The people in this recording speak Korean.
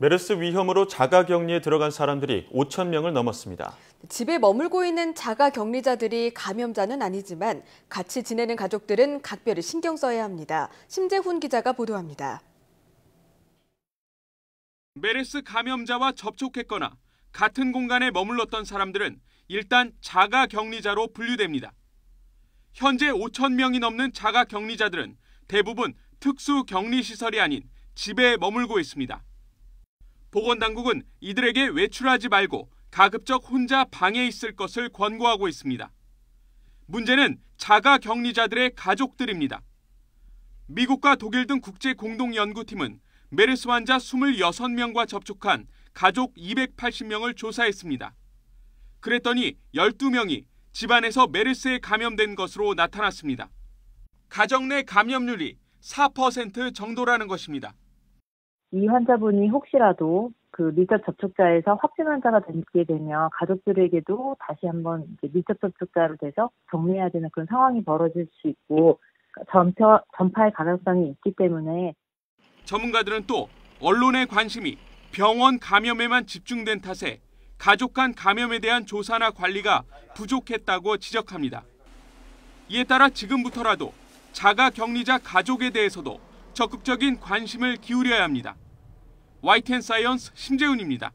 메르스 위험으로 자가 격리에 들어간 사람들이 5천 명을 넘었습니다. 집에 머물고 있는 자가 격리자들이 감염자는 아니지만 같이 지내는 가족들은 각별히 신경 써야 합니다. 심재훈 기자가 보도합니다. 메르스 감염자와 접촉했거나 같은 공간에 머물렀던 사람들은 일단 자가 격리자로 분류됩니다. 현재 5천 명이 넘는 자가 격리자들은 대부분 특수 격리 시설이 아닌 집에 머물고 있습니다. 보건당국은 이들에게 외출하지 말고 가급적 혼자 방에 있을 것을 권고하고 있습니다. 문제는 자가 격리자들의 가족들입니다. 미국과 독일 등 국제 공동 연구팀은 메르스 환자 26명과 접촉한 가족 280명을 조사했습니다. 그랬더니 12명이 집안에서 메르스에 감염된 것으로 나타났습니다. 가정 내 감염률이 4% 정도라는 것입니다. 이 환자분이 혹시라도 그 밀접 접촉자에서 확진 환자가 되게 되면 가족들에게도 다시 한번 이제 밀접 접촉자로 돼서 격리해야 되는 그런 상황이 벌어질 수 있고 그러니까 전파, 전파의 가능성이 있기 때문에 전문가들은 또 언론의 관심이 병원 감염에만 집중된 탓에 가족 간 감염에 대한 조사나 관리가 부족했다고 지적합니다. 이에 따라 지금부터라도 자가 격리자 가족에 대해서도 적극적인 관심을 기울여야 합니다. YTN 사이언스 심재훈입니다.